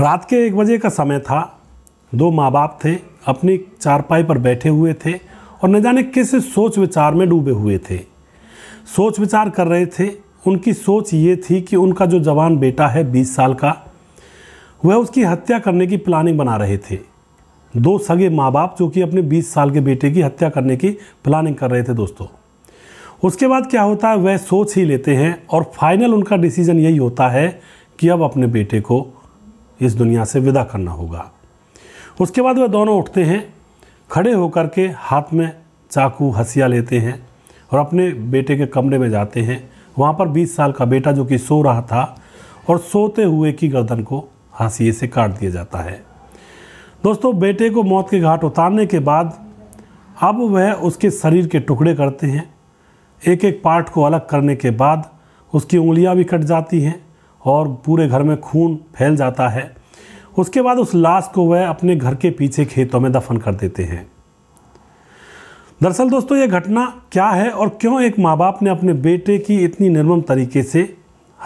रात के एक बजे का समय था दो माँ बाप थे अपनी चारपाई पर बैठे हुए थे और न जाने किस सोच विचार में डूबे हुए थे सोच विचार कर रहे थे उनकी सोच ये थी कि उनका जो जवान बेटा है बीस साल का वह उसकी हत्या करने की प्लानिंग बना रहे थे दो सगे माँ बाप जो कि अपने बीस साल के बेटे की हत्या करने की प्लानिंग कर रहे थे दोस्तों उसके बाद क्या होता है वह सोच ही लेते हैं और फाइनल उनका डिसीज़न यही होता है कि अब अपने बेटे को इस दुनिया से विदा करना होगा उसके बाद वह दोनों उठते हैं खड़े होकर के हाथ में चाकू हसिया लेते हैं और अपने बेटे के कमरे में जाते हैं वहाँ पर 20 साल का बेटा जो कि सो रहा था और सोते हुए की गर्दन को हसीिए से काट दिया जाता है दोस्तों बेटे को मौत के घाट उतारने के बाद अब वह उसके शरीर के टुकड़े करते हैं एक एक पार्ट को अलग करने के बाद उसकी उंगलियां भी कट जाती हैं और पूरे घर में खून फैल जाता है उसके बाद उस लाश को वह अपने घर के पीछे खेतों में दफन कर देते हैं दरअसल दोस्तों ये घटना क्या है और क्यों एक माँ बाप ने अपने बेटे की इतनी निर्मम तरीके से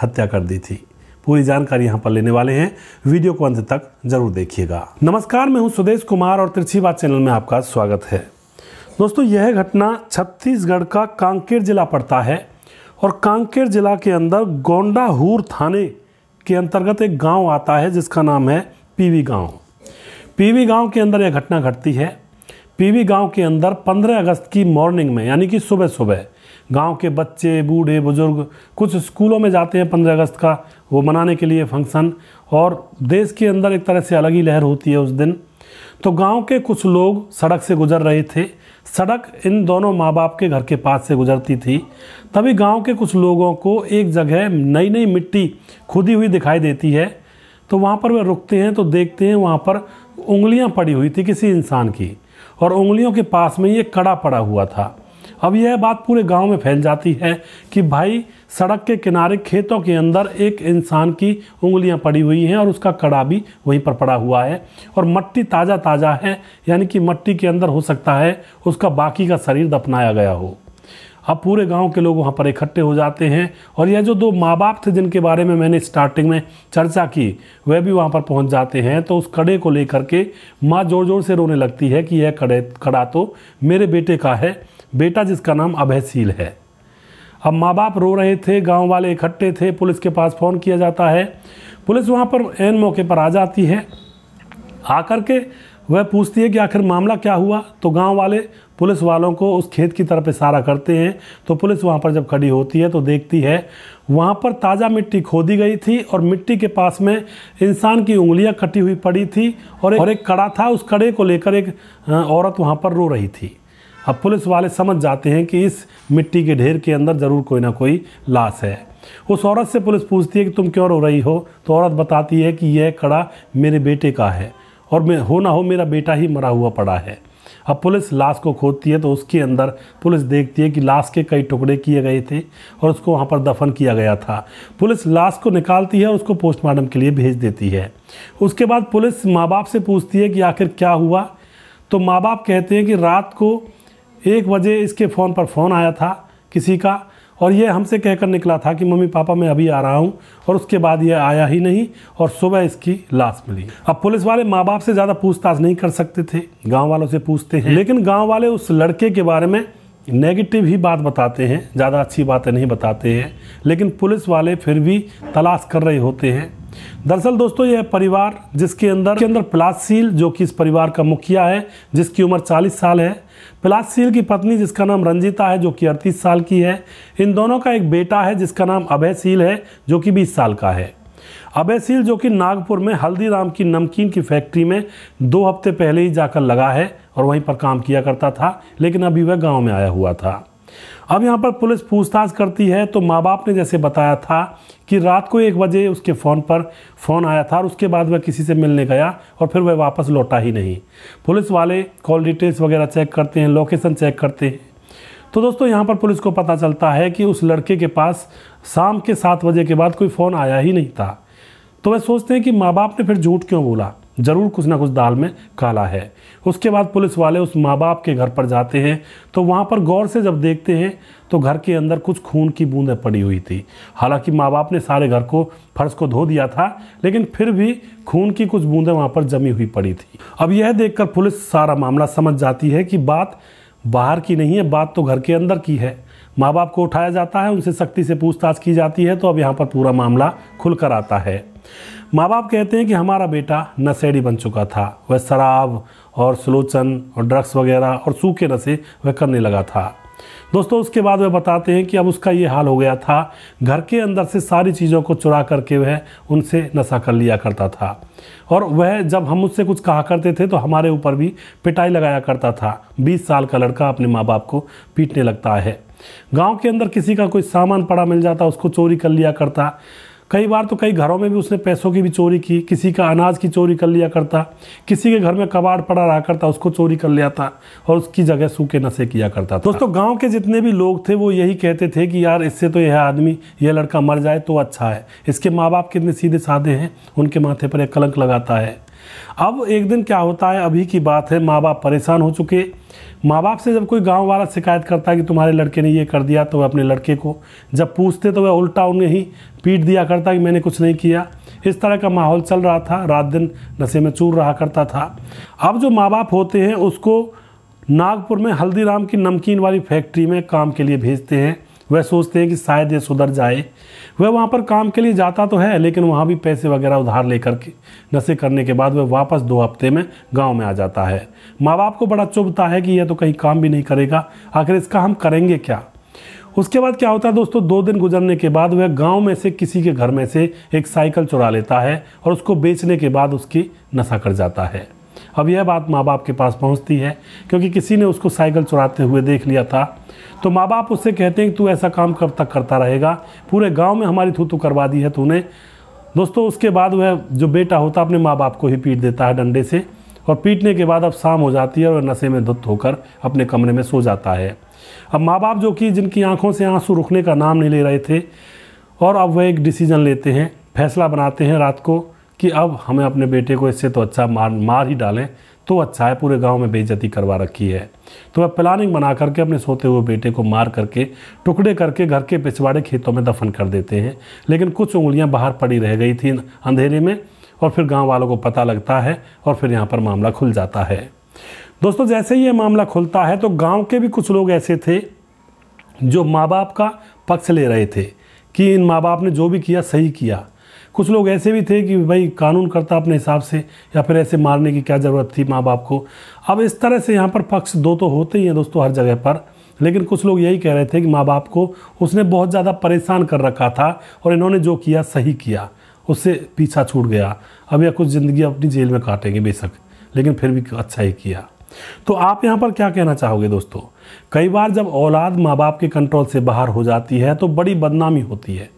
हत्या कर दी थी पूरी जानकारी यहाँ पर लेने वाले हैं वीडियो को अंत तक जरूर देखिएगा नमस्कार मैं हूँ सुदेश कुमार और तिरछी बात चैनल में आपका स्वागत है दोस्तों यह घटना छत्तीसगढ़ का कांकेर जिला पड़ता है और कांकेर जिला के अंदर गोंडाहूर थाने के अंतर्गत एक गांव आता है जिसका नाम है पीवी गांव पीवी गांव के अंदर यह घटना घटती है पीवी गांव के अंदर 15 अगस्त की मॉर्निंग में यानी कि सुबह सुबह गांव के बच्चे बूढ़े बुजुर्ग कुछ स्कूलों में जाते हैं 15 अगस्त का वो मनाने के लिए फंक्शन और देश के अंदर एक तरह से अलग ही लहर होती है उस दिन तो गांव के कुछ लोग सड़क से गुजर रहे थे सड़क इन दोनों माँ बाप के घर के पास से गुजरती थी तभी गांव के कुछ लोगों को एक जगह नई नई मिट्टी खुदी हुई दिखाई देती है तो वहाँ पर वे रुकते हैं तो देखते हैं वहाँ पर उंगलियाँ पड़ी हुई थी किसी इंसान की और उंगलियों के पास में ये कड़ा पड़ा हुआ था अब यह बात पूरे गांव में फैल जाती है कि भाई सड़क के किनारे खेतों के अंदर एक इंसान की उंगलियां पड़ी हुई हैं और उसका कड़ा भी वहीं पर पड़ा हुआ है और मट्टी ताज़ा ताज़ा है यानी कि मट्टी के अंदर हो सकता है उसका बाकी का शरीर दफनाया गया हो अब पूरे गांव के लोग वहां पर इकट्ठे हो जाते हैं और यह जो दो माँ बाप थे जिनके बारे में मैंने स्टार्टिंग में चर्चा की वह भी वहां पर पहुंच जाते हैं तो उस कड़े को लेकर के माँ ज़ोर ज़ोर से रोने लगती है कि यह कड़े कड़ा तो मेरे बेटे का है बेटा जिसका नाम अभयशील है अब माँ बाप रो रहे थे गांव वाले इकट्ठे थे पुलिस के पास फ़ोन किया जाता है पुलिस वहाँ पर एन मौके पर आ जाती है आकर के वह पूछती है कि आखिर मामला क्या हुआ तो गांव वाले पुलिस वालों को उस खेत की तरफ इशारा करते हैं तो पुलिस वहां पर जब खड़ी होती है तो देखती है वहां पर ताज़ा मिट्टी खोदी गई थी और मिट्टी के पास में इंसान की उंगलियां कटी हुई पड़ी थी और एक, और एक कड़ा था उस कड़े को लेकर एक औरत वहां पर रो रही थी अब पुलिस वाले समझ जाते हैं कि इस मिट्टी के ढेर के अंदर ज़रूर कोई ना कोई लाश है उस औरत से पुलिस पूछती है कि तुम क्यों रो रही हो तो औरत बताती है कि यह कड़ा मेरे बेटे का है और मैं हो ना हो मेरा बेटा ही मरा हुआ पड़ा है अब पुलिस लाश को खोदती है तो उसके अंदर पुलिस देखती है कि लाश के कई टुकड़े किए गए थे और उसको वहाँ पर दफन किया गया था पुलिस लाश को निकालती है और उसको पोस्टमार्टम के लिए भेज देती है उसके बाद पुलिस माँ बाप से पूछती है कि आखिर क्या हुआ तो माँ बाप कहते हैं कि रात को एक बजे इसके फ़ोन पर फ़ोन आया था किसी का और ये हमसे कहकर निकला था कि मम्मी पापा मैं अभी आ रहा हूँ और उसके बाद ये आया ही नहीं और सुबह इसकी लाश मिली अब पुलिस वाले माँ बाप से ज़्यादा पूछताछ नहीं कर सकते थे गाँव वालों से पूछते हैं लेकिन गाँव वाले उस लड़के के बारे में नेगेटिव ही बात बताते हैं ज़्यादा अच्छी बातें नहीं बताते हैं लेकिन पुलिस वाले फिर भी तलाश कर रहे होते हैं दरअसल दोस्तों यह परिवार जिसके अंदर के अंदर प्लासील जो कि इस परिवार का मुखिया है जिसकी उम्र 40 साल है प्लासील की पत्नी जिसका नाम रंजीता है जो कि अड़तीस साल की है इन दोनों का एक बेटा है जिसका नाम अभयशील है जो कि बीस साल का है अभयशील जो कि नागपुर में हल्दीराम की नमकीन की फैक्ट्री में दो हफ्ते पहले ही जाकर लगा है और वहीं पर काम किया करता था लेकिन अभी वह गाँव में आया हुआ था अब यहाँ पर पुलिस पूछताछ करती है तो माँ बाप ने जैसे बताया था कि रात को एक बजे उसके फ़ोन पर फ़ोन आया था और उसके बाद वह किसी से मिलने गया और फिर वह वापस लौटा ही नहीं पुलिस वाले कॉल डिटेल्स वगैरह चेक करते हैं लोकेशन चेक करते हैं तो दोस्तों यहाँ पर पुलिस को पता चलता है कि उस लड़के के पास शाम के सात बजे के बाद कोई फ़ोन आया ही नहीं था तो वह सोचते हैं कि माँ बाप ने फिर झूठ क्यों बोला ज़रूर कुछ ना कुछ दाल में काला है उसके बाद पुलिस वाले उस माँ बाप के घर पर जाते हैं तो वहाँ पर गौर से जब देखते हैं तो घर के अंदर कुछ खून की बूंदें पड़ी हुई थी हालांकि माँ बाप ने सारे घर को फर्श को धो दिया था लेकिन फिर भी खून की कुछ बूंदें वहाँ पर जमी हुई पड़ी थी अब यह देखकर पुलिस सारा मामला समझ जाती है कि बात बाहर की नहीं है बात तो घर के अंदर की है माँ बाप को उठाया जाता है उनसे सख्ती से पूछताछ की जाती है तो अब यहाँ पर पूरा मामला खुलकर आता है माँ बाप कहते हैं कि हमारा बेटा नशेड़ी बन चुका था वह शराब और सलोचन और ड्रग्स वगैरह और सूखे नशे वह करने लगा था दोस्तों उसके बाद वह बताते हैं कि अब उसका ये हाल हो गया था घर के अंदर से सारी चीज़ों को चुरा करके वह उनसे नशा कर लिया करता था और वह जब हम उससे कुछ कहा करते थे तो हमारे ऊपर भी पिटाई लगाया करता था 20 साल का लड़का अपने माँ बाप को पीटने लगता है गांव के अंदर किसी का कोई सामान पड़ा मिल जाता उसको चोरी कर लिया करता कई बार तो कई घरों में भी उसने पैसों की भी चोरी की किसी का अनाज की चोरी कर लिया करता किसी के घर में कबाड़ पड़ा रहा करता उसको चोरी कर लिया था और उसकी जगह सूखे नशे किया करता था दोस्तों गाँव के जितने भी लोग थे वो यही कहते थे कि यार इससे तो यह आदमी यह लड़का मर जाए तो अच्छा है इसके माँ बाप कितने सीधे साधे हैं उनके माथे पर एक कलंक लगाता है अब एक दिन क्या होता है अभी की बात है माँ बाप परेशान हो चुके माँ बाप से जब कोई गांव वाला शिकायत करता है कि तुम्हारे लड़के ने ये कर दिया तो वह अपने लड़के को जब पूछते तो वह उल्टा उन्हें ही पीट दिया करता कि मैंने कुछ नहीं किया इस तरह का माहौल चल रहा था रात दिन नशे में चूर रहा करता था अब जो माँ बाप होते हैं उसको नागपुर में हल्दीराम की नमकीन वाली फैक्ट्री में काम के लिए भेजते हैं वह सोचते हैं कि शायद ये सुधर जाए वह वहाँ पर काम के लिए जाता तो है लेकिन वहाँ भी पैसे वगैरह उधार लेकर के नशे करने के बाद वह वापस दो हफ्ते में गाँव में आ जाता है माँ बाप को बड़ा चुभता है कि यह तो कहीं काम भी नहीं करेगा आखिर इसका हम करेंगे क्या उसके बाद क्या होता है दोस्तों दो दिन गुजरने के बाद वह गांव में से किसी के घर में से एक साइकिल चुरा लेता है और उसको बेचने के बाद उसकी नशा कर जाता है अब यह बात माँ बाप के पास पहुँचती है क्योंकि किसी ने उसको साइकिल चुराते हुए देख लिया था तो माँ बाप उससे कहते हैं कि तू ऐसा काम कब तक करता रहेगा पूरे गाँव में हमारी थू करवा दी है तूने दोस्तों उसके बाद वह जो बेटा होता अपने माँ बाप को ही पीट देता है डंडे से और पीटने के बाद अब शाम हो जाती है और नशे में धुत होकर अपने कमरे में सो जाता है अब माँ बाप जो कि जिनकी आंखों से आंसू रुकने का नाम नहीं ले रहे थे और अब वह एक डिसीज़न लेते हैं फैसला बनाते हैं रात को कि अब हमें अपने बेटे को इससे तो अच्छा मार मार ही डालें तो अच्छा है पूरे गांव में बेइज्जती करवा रखी है तो वह प्लानिंग बना करके अपने सोते हुए बेटे को मार करके टुकड़े करके घर के पिछवाड़े खेतों में दफन कर देते हैं लेकिन कुछ उंगलियां बाहर पड़ी रह गई थी अंधेरे में और फिर गांव वालों को पता लगता है और फिर यहाँ पर मामला खुल जाता है दोस्तों जैसे ही ये मामला खुलता है तो गांव के भी कुछ लोग ऐसे थे जो माँ बाप का पक्ष ले रहे थे कि इन माँ बाप ने जो भी किया सही किया कुछ लोग ऐसे भी थे कि भाई कानून करता अपने हिसाब से या फिर ऐसे मारने की क्या ज़रूरत थी माँ बाप को अब इस तरह से यहाँ पर पक्ष दो तो होते ही हैं दोस्तों हर जगह पर लेकिन कुछ लोग यही कह रहे थे कि माँ बाप को उसने बहुत ज़्यादा परेशान कर रखा था और इन्होंने जो किया सही किया उससे पीछा छूट गया अब यह कुछ ज़िंदगी अपनी जेल में काटेंगे बेशक लेकिन फिर भी अच्छा ही किया तो आप यहाँ पर क्या कहना चाहोगे दोस्तों कई बार जब औलाद माँ बाप के कंट्रोल से बाहर हो जाती है तो बड़ी बदनामी होती है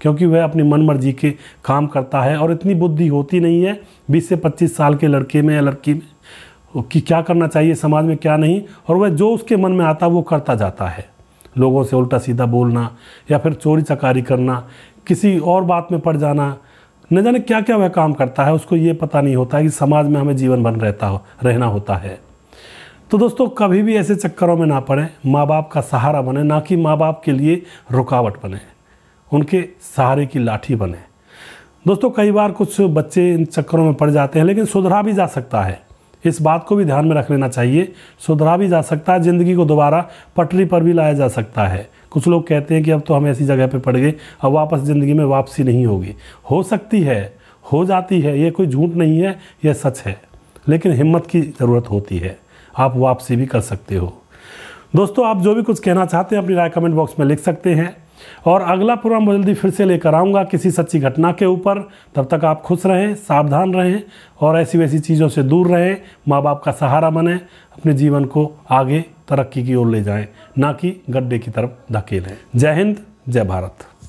क्योंकि वह अपनी मन मर्जी के काम करता है और इतनी बुद्धि होती नहीं है बीस से पच्चीस साल के लड़के में या लड़की में कि क्या करना चाहिए समाज में क्या नहीं और वह जो उसके मन में आता वो करता जाता है लोगों से उल्टा सीधा बोलना या फिर चोरी चकारी करना किसी और बात में पड़ जाना न जाने क्या क्या वह काम करता है उसको ये पता नहीं होता है कि समाज में हमें जीवन बन रहता हो रहना होता है तो दोस्तों कभी भी ऐसे चक्करों में ना पड़ें माँ बाप का सहारा बने ना कि माँ बाप के लिए रुकावट बने उनके सहारे की लाठी बने दोस्तों कई बार कुछ बच्चे इन चक्करों में पड़ जाते हैं लेकिन सुधरा भी जा सकता है इस बात को भी ध्यान में रख लेना चाहिए सुधरा भी जा सकता है ज़िंदगी को दोबारा पटरी पर भी लाया जा सकता है कुछ लोग कहते हैं कि अब तो हम ऐसी जगह पर पड़ गए अब वापस ज़िंदगी में वापसी नहीं होगी हो सकती है हो जाती है ये कोई झूठ नहीं है यह सच है लेकिन हिम्मत की ज़रूरत होती है आप वापसी भी कर सकते हो दोस्तों आप जो भी कुछ कहना चाहते हैं अपनी राय कमेंट बॉक्स में लिख सकते हैं और अगला प्रोग्राम मैं जल्दी फिर से लेकर आऊँगा किसी सच्ची घटना के ऊपर तब तक आप खुश रहें सावधान रहें और ऐसी वैसी चीज़ों से दूर रहें माँ बाप का सहारा बने अपने जीवन को आगे तरक्की की ओर ले जाएं ना कि गड्ढे की तरफ धकेलें जय हिंद जय भारत